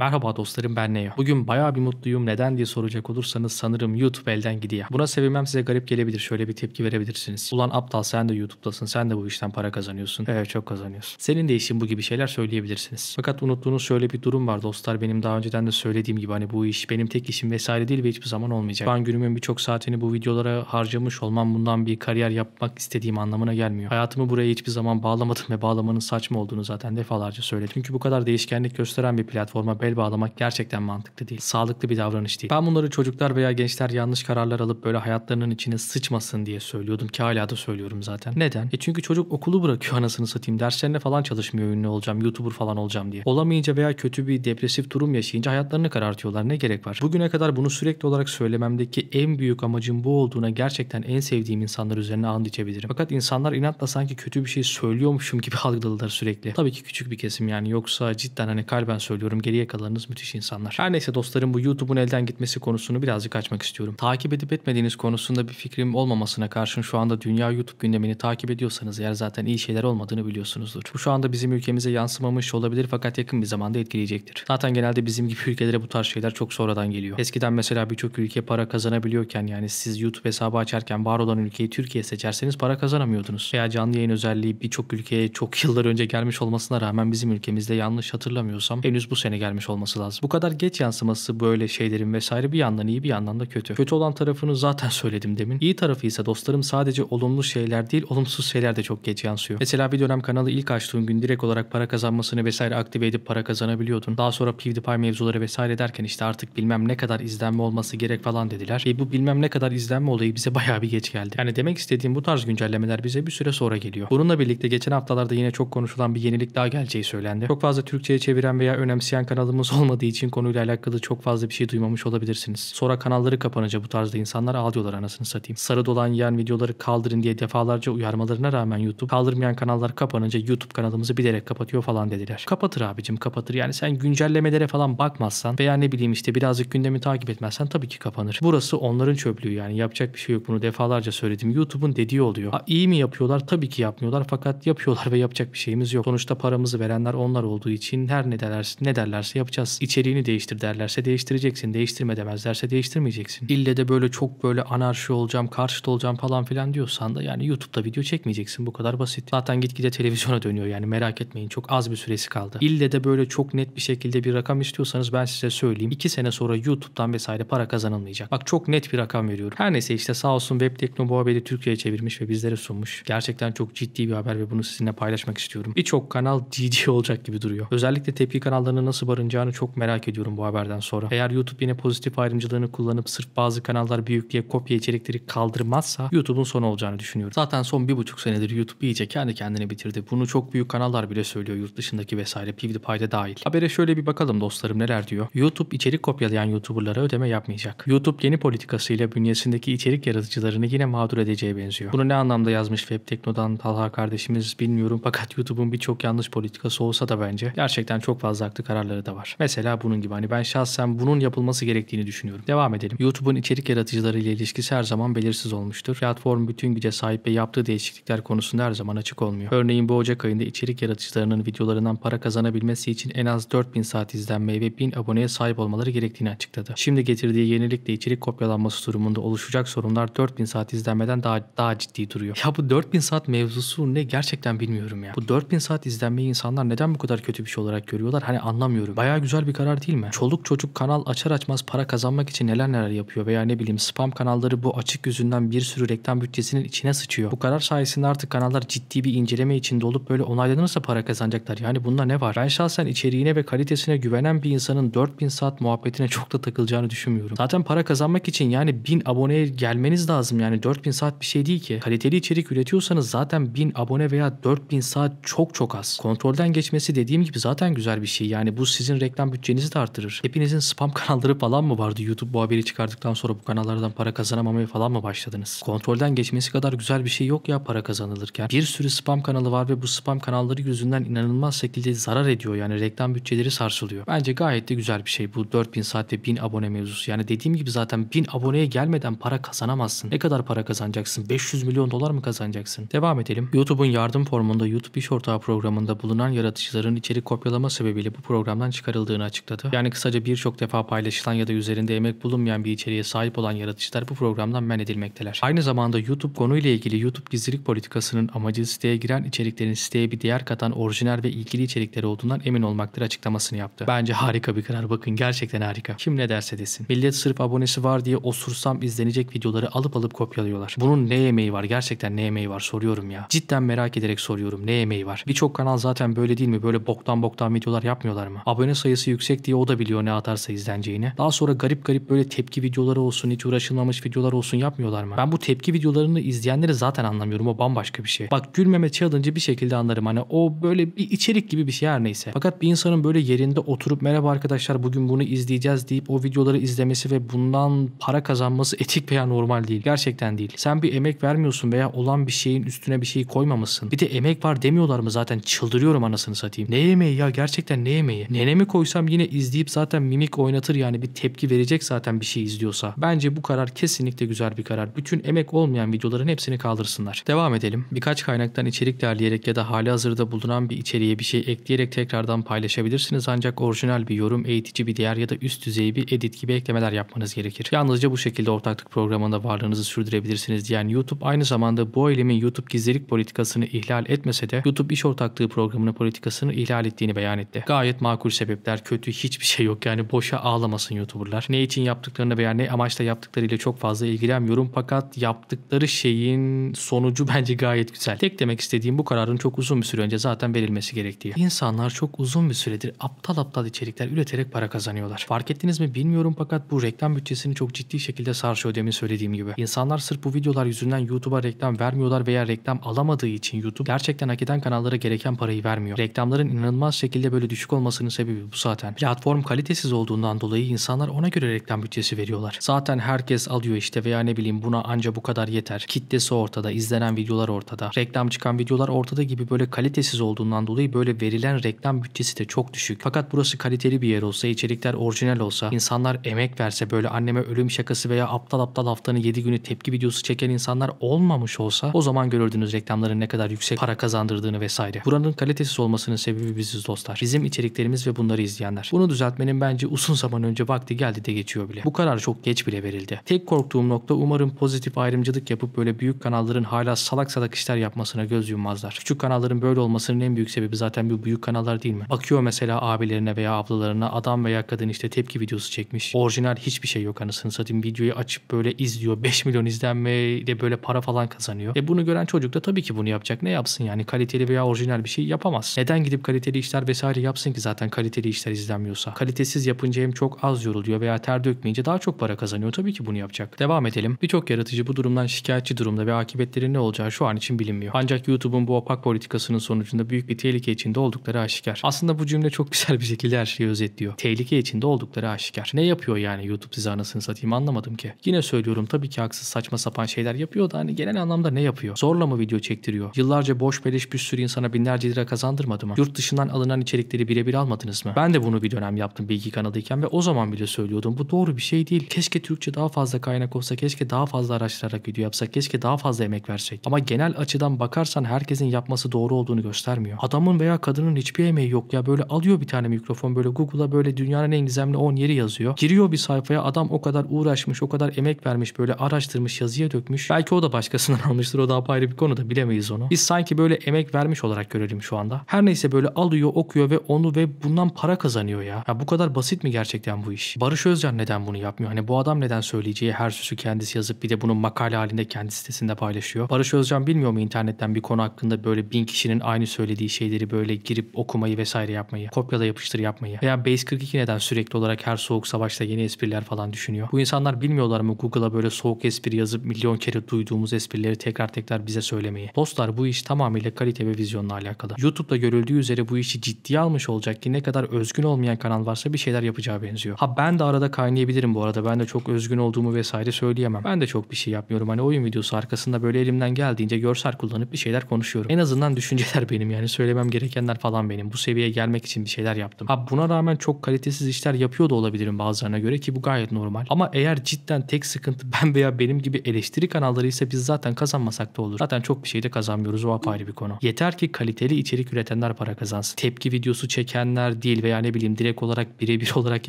Merhaba dostlarım ben Neo. Bugün baya bir mutluyum neden diye soracak olursanız sanırım YouTube elden gidiyor. Buna sevinmem size garip gelebilir şöyle bir tepki verebilirsiniz. Ulan aptal sen de YouTube'dasın sen de bu işten para kazanıyorsun. Evet çok kazanıyorsun. Senin de işin bu gibi şeyler söyleyebilirsiniz. Fakat unuttuğunuz şöyle bir durum var dostlar benim daha önceden de söylediğim gibi hani bu iş benim tek işim vesaire değil ve hiçbir zaman olmayacak. Ben günümün birçok saatini bu videolara harcamış olmam bundan bir kariyer yapmak istediğim anlamına gelmiyor. Hayatımı buraya hiçbir zaman bağlamadım ve bağlamanın saçma olduğunu zaten defalarca söyledim. Çünkü bu kadar değişkenlik gösteren bir platforma el bağlamak gerçekten mantıklı değil. Sağlıklı bir davranış değil. Ben bunları çocuklar veya gençler yanlış kararlar alıp böyle hayatlarının içine sıçmasın diye söylüyordum ki hala da söylüyorum zaten. Neden? E çünkü çocuk okulu bırakıyor anasını satayım. Derslerine falan çalışmıyor ünlü olacağım, YouTuber falan olacağım diye. Olamayınca veya kötü bir depresif durum yaşayınca hayatlarını karartıyorlar. Ne gerek var? Bugüne kadar bunu sürekli olarak söylememdeki en büyük amacım bu olduğuna gerçekten en sevdiğim insanlar üzerine ağın içebilirim. Fakat insanlar inatla sanki kötü bir şey söylüyormuşum gibi algıladılar sürekli. Tabii ki küçük bir kesim yani yoksa cidden hani kalben söylüyorum geriye kalan Arkalarınız müthiş insanlar. Her neyse dostlarım bu YouTube'un elden gitmesi konusunu birazcık açmak istiyorum. Takip edip etmediğiniz konusunda bir fikrim olmamasına karşın şu anda dünya YouTube gündemini takip ediyorsanız eğer zaten iyi şeyler olmadığını biliyorsunuzdur. Bu şu anda bizim ülkemize yansımamış olabilir fakat yakın bir zamanda etkileyecektir. Zaten genelde bizim gibi ülkelere bu tarz şeyler çok sonradan geliyor. Eskiden mesela birçok ülke para kazanabiliyorken yani siz YouTube hesabı açarken var olan ülkeyi Türkiye seçerseniz para kazanamıyordunuz. Veya canlı yayın özelliği birçok ülkeye çok yıllar önce gelmiş olmasına rağmen bizim ülkemizde yanlış hatırlamıyorsam henüz bu sene gelmiş gelmiş olması lazım. Bu kadar geç yansıması böyle şeylerin vesaire bir yandan iyi bir yandan da kötü. Kötü olan tarafını zaten söyledim demin. İyi tarafı ise dostlarım sadece olumlu şeyler değil olumsuz şeyler de çok geç yansıyor. Mesela bir dönem kanalı ilk açtığın gün direkt olarak para kazanmasını vesaire aktive edip para kazanabiliyordun. Daha sonra PewDiePie mevzuları vesaire derken işte artık bilmem ne kadar izlenme olması gerek falan dediler. E bu bilmem ne kadar izlenme olayı bize bayağı bir geç geldi. Yani demek istediğim bu tarz güncellemeler bize bir süre sonra geliyor. Bununla birlikte geçen haftalarda yine çok konuşulan bir yenilik daha geleceği söylendi. Çok fazla Türkçe'ye çeviren veya önemseyen kanalı kanalımız olmadığı için konuyla alakalı çok fazla bir şey duymamış olabilirsiniz. Sonra kanalları kapanınca bu tarzda insanlar ağlıyorlar anasını satayım. Sarı dolan yiyen videoları kaldırın diye defalarca uyarmalarına rağmen YouTube kaldırmayan kanallar kapanınca YouTube kanalımızı bilerek kapatıyor falan dediler. Kapatır abicim kapatır. Yani sen güncellemelere falan bakmazsan veya ne bileyim işte birazcık gündemi takip etmezsen tabii ki kapanır. Burası onların çöplüğü yani yapacak bir şey yok. Bunu defalarca söyledim. YouTube'un dediği oluyor. Ha, iyi mi yapıyorlar? Tabii ki yapmıyorlar fakat yapıyorlar ve yapacak bir şeyimiz yok. Sonuçta paramızı verenler onlar olduğu için her ne derlerse, ne derlerse yapacağız. İçeriğini değiştir derlerse değiştireceksin. Değiştirme demezlerse değiştirmeyeceksin. İlle de böyle çok böyle anarşi olacağım, karşıt olacağım falan filan diyorsan da yani YouTube'da video çekmeyeceksin. Bu kadar basit. Zaten gitgide televizyona dönüyor yani merak etmeyin. Çok az bir süresi kaldı. İlle de böyle çok net bir şekilde bir rakam istiyorsanız ben size söyleyeyim. 2 sene sonra YouTube'dan vesaire para kazanılmayacak. Bak çok net bir rakam veriyorum. Her neyse işte sağ olsun Web Tekno bu haberi Türkiye'ye çevirmiş ve bizlere sunmuş. Gerçekten çok ciddi bir haber ve bunu sizinle paylaşmak istiyorum. Birçok kanal GG olacak gibi duruyor. Özellikle tepki kanallarını nasıl barındırıyor yayınlanacağını çok merak ediyorum bu haberden sonra. Eğer YouTube yine pozitif ayrımcılığını kullanıp sırf bazı kanallar büyüklüğe kopya içerikleri kaldırmazsa YouTube'un son olacağını düşünüyorum. Zaten son bir buçuk senedir YouTube iyice kendi kendini bitirdi. Bunu çok büyük kanallar bile söylüyor yurt dışındaki vesaire PewDiePie'de dahil. Habere şöyle bir bakalım dostlarım neler diyor. YouTube içerik kopyalayan YouTuber'lara ödeme yapmayacak. YouTube yeni politikasıyla bünyesindeki içerik yaratıcılarını yine mağdur edeceğe benziyor. Bunu ne anlamda yazmış Web Tekno'dan Talha kardeşimiz bilmiyorum fakat YouTube'un birçok yanlış politikası olsa da bence gerçekten çok fazla haklı kararları da var var. Mesela bunun gibi hani ben şahsen bunun yapılması gerektiğini düşünüyorum. Devam edelim. YouTube'un içerik yaratıcıları ile ilişkisi her zaman belirsiz olmuştur. Platform bütün güce sahip ve yaptığı değişiklikler konusunda her zaman açık olmuyor. Örneğin bu Ocak ayında içerik yaratıcılarının videolarından para kazanabilmesi için en az 4000 saat izlenmeye ve 1000 aboneye sahip olmaları gerektiğini açıkladı. Şimdi getirdiği yenilikle içerik kopyalanması durumunda oluşacak sorunlar 4000 saat izlenmeden daha daha ciddi duruyor. Ya bu 4000 saat mevzusu ne gerçekten bilmiyorum ya. Bu 4000 saat izlenmeyi insanlar neden bu kadar kötü bir şey olarak görüyorlar? Hani anlamıyorum. Bayağı Baya güzel bir karar değil mi? Çoluk çocuk kanal açar açmaz para kazanmak için neler neler yapıyor veya ne bileyim spam kanalları bu açık yüzünden bir sürü reklam bütçesinin içine sıçıyor. Bu karar sayesinde artık kanallar ciddi bir inceleme içinde olup böyle onaylanırsa para kazanacaklar. Yani bunda ne var? Ben şahsen içeriğine ve kalitesine güvenen bir insanın 4000 saat muhabbetine çok da takılacağını düşünmüyorum. Zaten para kazanmak için yani 1000 aboneye gelmeniz lazım. Yani 4000 saat bir şey değil ki. Kaliteli içerik üretiyorsanız zaten 1000 abone veya 4000 saat çok çok az. Kontrolden geçmesi dediğim gibi zaten güzel bir şey. Yani bu sizin reklam bütçenizi de artırır. Hepinizin spam kanalları falan mı vardı? YouTube bu haberi çıkardıktan sonra bu kanallardan para kazanamamaya falan mı başladınız? Kontrolden geçmesi kadar güzel bir şey yok ya para kazanılırken. Bir sürü spam kanalı var ve bu spam kanalları yüzünden inanılmaz şekilde zarar ediyor. Yani reklam bütçeleri sarsılıyor. Bence gayet de güzel bir şey bu 4000 saat ve 1000 abone mevzusu. Yani dediğim gibi zaten 1000 aboneye gelmeden para kazanamazsın. Ne kadar para kazanacaksın? 500 milyon dolar mı kazanacaksın? Devam edelim. YouTube'un yardım formunda YouTube iş ortağı programında bulunan yaratıcıların içerik kopyalama sebebiyle bu programdan çıkar çıkarıldığını açıkladı. Yani kısaca birçok defa paylaşılan ya da üzerinde emek bulunmayan bir içeriğe sahip olan yaratıcılar bu programdan men edilmekteler. Aynı zamanda YouTube konuyla ilgili YouTube gizlilik politikasının amacı siteye giren içeriklerin siteye bir değer katan orijinal ve ilgili içerikleri olduğundan emin olmaktır açıklamasını yaptı. Bence harika bir karar bakın gerçekten harika. Kim ne derse desin. Millet sırf abonesi var diye osursam izlenecek videoları alıp alıp kopyalıyorlar. Bunun ne yemeği var gerçekten ne yemeği var soruyorum ya. Cidden merak ederek soruyorum ne yemeği var. Birçok kanal zaten böyle değil mi böyle boktan boktan videolar yapmıyorlar mı? Abone abone sayısı yüksek diye o da biliyor ne atarsa izleneceğini. Daha sonra garip garip böyle tepki videoları olsun, hiç uğraşılmamış videolar olsun yapmıyorlar mı? Ben bu tepki videolarını izleyenleri zaten anlamıyorum. O bambaşka bir şey. Bak gülmeme challenge'ı bir şekilde anlarım. Hani o böyle bir içerik gibi bir şey her neyse. Fakat bir insanın böyle yerinde oturup merhaba arkadaşlar bugün bunu izleyeceğiz deyip o videoları izlemesi ve bundan para kazanması etik veya normal değil. Gerçekten değil. Sen bir emek vermiyorsun veya olan bir şeyin üstüne bir şey koymamışsın. Bir de emek var demiyorlar mı zaten çıldırıyorum anasını satayım. Ne yemeği ya gerçekten ne yemeği? Nenemi Önüme koysam yine izleyip zaten mimik oynatır yani bir tepki verecek zaten bir şey izliyorsa. Bence bu karar kesinlikle güzel bir karar. Bütün emek olmayan videoların hepsini kaldırsınlar. Devam edelim. Birkaç kaynaktan içerik derleyerek ya da hali hazırda bulunan bir içeriğe bir şey ekleyerek tekrardan paylaşabilirsiniz ancak orijinal bir yorum, eğitici bir değer ya da üst düzey bir edit gibi eklemeler yapmanız gerekir. Yalnızca bu şekilde ortaklık programında varlığınızı sürdürebilirsiniz diyen YouTube aynı zamanda bu eylemin YouTube gizlilik politikasını ihlal etmese de YouTube iş ortaklığı programının politikasını ihlal ettiğini beyan etti. Gayet makul sebep sebepler, kötü hiçbir şey yok. Yani boşa ağlamasın YouTuber'lar. Ne için yaptıklarını veya ne amaçla yaptıklarıyla çok fazla ilgilenmiyorum. Fakat yaptıkları şeyin sonucu bence gayet güzel. Tek demek istediğim bu kararın çok uzun bir süre önce zaten verilmesi gerektiği. İnsanlar çok uzun bir süredir aptal aptal içerikler üreterek para kazanıyorlar. Fark ettiniz mi bilmiyorum fakat bu reklam bütçesini çok ciddi şekilde sarsıyor demin söylediğim gibi. İnsanlar sırf bu videolar yüzünden YouTube'a reklam vermiyorlar veya reklam alamadığı için YouTube gerçekten hak eden kanallara gereken parayı vermiyor. Reklamların inanılmaz şekilde böyle düşük olmasının sebebi bu zaten. Platform kalitesiz olduğundan dolayı insanlar ona göre reklam bütçesi veriyorlar. Zaten herkes alıyor işte veya ne bileyim buna anca bu kadar yeter. Kitlesi ortada, izlenen videolar ortada. Reklam çıkan videolar ortada gibi böyle kalitesiz olduğundan dolayı böyle verilen reklam bütçesi de çok düşük. Fakat burası kaliteli bir yer olsa, içerikler orijinal olsa, insanlar emek verse böyle anneme ölüm şakası veya aptal aptal haftanın 7 günü tepki videosu çeken insanlar olmamış olsa o zaman görürdünüz reklamların ne kadar yüksek para kazandırdığını vesaire. Buranın kalitesiz olmasının sebebi biziz dostlar. Bizim içeriklerimiz ve bunların bunları izleyenler. Bunu düzeltmenin bence uzun zaman önce vakti geldi de geçiyor bile. Bu karar çok geç bile verildi. Tek korktuğum nokta umarım pozitif ayrımcılık yapıp böyle büyük kanalların hala salak salak işler yapmasına göz yummazlar. Küçük kanalların böyle olmasının en büyük sebebi zaten bu büyük kanallar değil mi? Bakıyor mesela abilerine veya ablalarına adam veya kadın işte tepki videosu çekmiş. Orijinal hiçbir şey yok anasını satayım. Videoyu açıp böyle izliyor. 5 milyon izlenmeyle böyle para falan kazanıyor. E bunu gören çocuk da tabii ki bunu yapacak. Ne yapsın yani? Kaliteli veya orijinal bir şey yapamaz. Neden gidip kaliteli işler vesaire yapsın ki zaten kaliteli kaliteli işler izlenmiyorsa. Kalitesiz yapınca hem çok az yoruluyor veya ter dökmeyince daha çok para kazanıyor. Tabii ki bunu yapacak. Devam edelim. Birçok yaratıcı bu durumdan şikayetçi durumda ve akıbetlerin ne olacağı şu an için bilinmiyor. Ancak YouTube'un bu opak politikasının sonucunda büyük bir tehlike içinde oldukları aşikar. Aslında bu cümle çok güzel bir şekilde her şeyi özetliyor. Tehlike içinde oldukları aşikar. Ne yapıyor yani YouTube size anasını satayım anlamadım ki. Yine söylüyorum tabii ki haksız saçma sapan şeyler yapıyor da hani genel anlamda ne yapıyor? Zorla mı video çektiriyor? Yıllarca boş beleş bir sürü insana binlerce lira kazandırmadı mı? Yurt dışından alınan içerikleri birebir almadınız mı? mı? Ben de bunu bir dönem yaptım bilgi kanalıyken ve o zaman bile söylüyordum. Bu doğru bir şey değil. Keşke Türkçe daha fazla kaynak olsa, keşke daha fazla araştırarak video yapsak, keşke daha fazla emek versek. Ama genel açıdan bakarsan herkesin yapması doğru olduğunu göstermiyor. Adamın veya kadının hiçbir emeği yok ya böyle alıyor bir tane mikrofon böyle Google'a böyle dünyanın en gizemli 10 yeri yazıyor. Giriyor bir sayfaya adam o kadar uğraşmış, o kadar emek vermiş, böyle araştırmış, yazıya dökmüş. Belki o da başkasından almıştır, o da ayrı bir konu da bilemeyiz onu. Biz sanki böyle emek vermiş olarak görelim şu anda. Her neyse böyle alıyor, okuyor ve onu ve bundan para kazanıyor ya. ya. Bu kadar basit mi gerçekten bu iş? Barış Özcan neden bunu yapmıyor? Hani bu adam neden söyleyeceği her süsü kendisi yazıp bir de bunu makale halinde kendi sitesinde paylaşıyor. Barış Özcan bilmiyor mu internetten bir konu hakkında böyle bin kişinin aynı söylediği şeyleri böyle girip okumayı vesaire yapmayı, kopyala yapıştır yapmayı veya Base 42 neden sürekli olarak her soğuk savaşta yeni espriler falan düşünüyor. Bu insanlar bilmiyorlar mı Google'a böyle soğuk espri yazıp milyon kere duyduğumuz esprileri tekrar tekrar bize söylemeyi. Dostlar bu iş tamamıyla kalite ve vizyonla alakalı. YouTube'da görüldüğü üzere bu işi ciddiye almış olacak ki ne kadar özgün olmayan kanal varsa bir şeyler yapacağı benziyor. Ha ben de arada kaynayabilirim bu arada. Ben de çok özgün olduğumu vesaire söyleyemem. Ben de çok bir şey yapmıyorum. Hani oyun videosu arkasında böyle elimden geldiğince görsel kullanıp bir şeyler konuşuyorum. En azından düşünceler benim yani söylemem gerekenler falan benim. Bu seviyeye gelmek için bir şeyler yaptım. Ha buna rağmen çok kalitesiz işler yapıyor da olabilirim bazılarına göre ki bu gayet normal. Ama eğer cidden tek sıkıntı ben veya benim gibi eleştiri kanalları ise biz zaten kazanmasak da olur. Zaten çok bir şey de kazanmıyoruz o apayrı bir konu. Yeter ki kaliteli içerik üretenler para kazansın. Tepki videosu çekenler, diye değil veya ne bileyim direkt olarak birebir olarak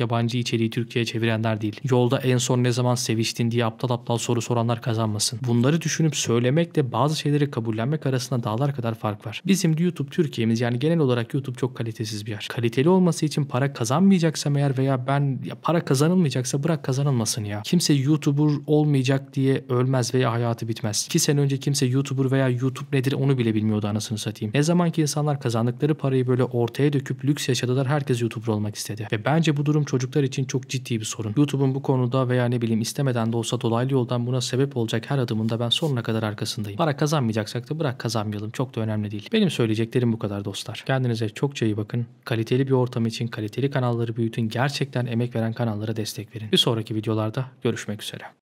yabancı içeriği Türkiye'ye çevirenler değil. Yolda en son ne zaman seviştin diye aptal aptal soru soranlar kazanmasın. Bunları düşünüp söylemekle bazı şeyleri kabullenmek arasında dağlar kadar fark var. Bizim YouTube Türkiye'miz yani genel olarak YouTube çok kalitesiz bir yer. Kaliteli olması için para kazanmayacaksam eğer veya ben ya para kazanılmayacaksa bırak kazanılmasın ya. Kimse YouTuber olmayacak diye ölmez veya hayatı bitmez. 2 sene önce kimse YouTuber veya YouTube nedir onu bile bilmiyordu anasını satayım. Ne zaman ki insanlar kazandıkları parayı böyle ortaya döküp lüks yaşadılar herkes YouTuber olmak istedi. Ve bence bu durum çocuklar için çok ciddi bir sorun. YouTube'un bu konuda veya ne bileyim istemeden de olsa dolaylı yoldan buna sebep olacak her adımında ben sonuna kadar arkasındayım. Para kazanmayacaksak da bırak kazanmayalım. Çok da önemli değil. Benim söyleyeceklerim bu kadar dostlar. Kendinize çokça iyi bakın. Kaliteli bir ortam için kaliteli kanalları büyütün. Gerçekten emek veren kanallara destek verin. Bir sonraki videolarda görüşmek üzere.